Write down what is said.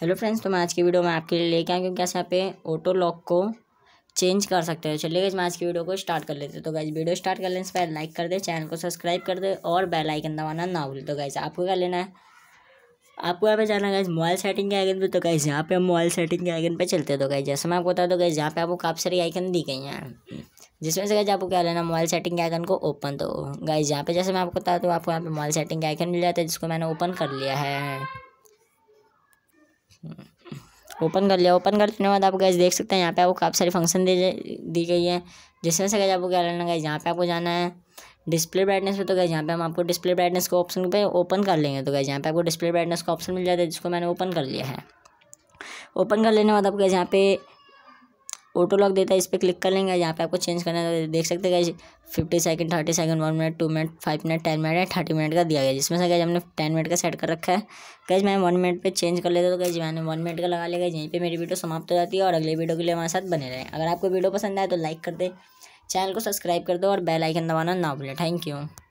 hello friends तो मैं आज की वीडियो में आपके लिए लेके आया क्योंकि कैसे आप ऑटो लॉक को चेंज कर सकते हो चलिए मैं आज की वीडियो को स्टार्ट कर लेते हैं तो गाइज वीडियो स्टार्ट कर लेने से पहले लाइक कर दे चैनल को सब्सक्राइब कर दे और बेल आइकन दबाना ना भूल तो गाइज आपको क्या लेना है आपको यहाँ पे जाना गाइज मोबाइल सेटिंग के आइकन पे तो गाइज यहाँ पे हम मोबाइल सेटिंग के आइकन पे चलते हैं तो गाइज जैसे मैं आपको बता दूँ गाइज यहाँ पे आपको काफ़ी सारी आइकन दी गई हैं जिसमें से गाइज आपको क्या लेना मोबाइल सेटिंग के आइकन को ओपन तो गाइज यहाँ पे जैसे मैं आपको बता दूँ आपको यहाँ पे मोबाइल सेटिंग के आइकन मिल जाता है जिसको मैंने ओपन कर लिया है ओपन कर लिया ओपन कर लेने के बाद आप गैस देख सकते हैं यहाँ पे आपको काफ़ी सारी फंक्शन दे दी गई है जिसमें से गैस आपको क्या लेना गैस यहाँ पे आपको जाना है डिस्प्ले ब्राइटनेस पे तो गैस यहाँ पे हम आपको डिस्प्ले ब्राइटनेस को ऑप्शन पे ओपन कर लेंगे तो गैस यहाँ पे आपको डिस्प्ले ब्राइटनेस का ऑप्शन मिल जाता है जिसको मैंने ओपन कर लिया है ओपन कर लेने के बाद आप गैस यहाँ पे ऑटो लॉक देता है इस पर क्लिक कर लेंगे यहाँ पे आपको चेंज करना है तो देख सकते हैं fifty second thirty second one minute two minute five minute ten minute या थर्टी मिनट का दिया गया जिसमें से गैज हमने टेन मिनट का सेट कर रखा है कैसे मैं वन मिनट पे चेंज कर लेता तो कैसे मैंने वन मिनट का लगा लेगा यहीं पर मेरी वीडियो समाप्त हो जाती है और अगले वीडियो के लिए हमारे साथ बने रहे अगर आपको वीडियो पसंद आए तो लाइक कर दे चैनल को सब्सक्राइब कर दो और बेल आइकन दबाना ना भूलें थैंक यू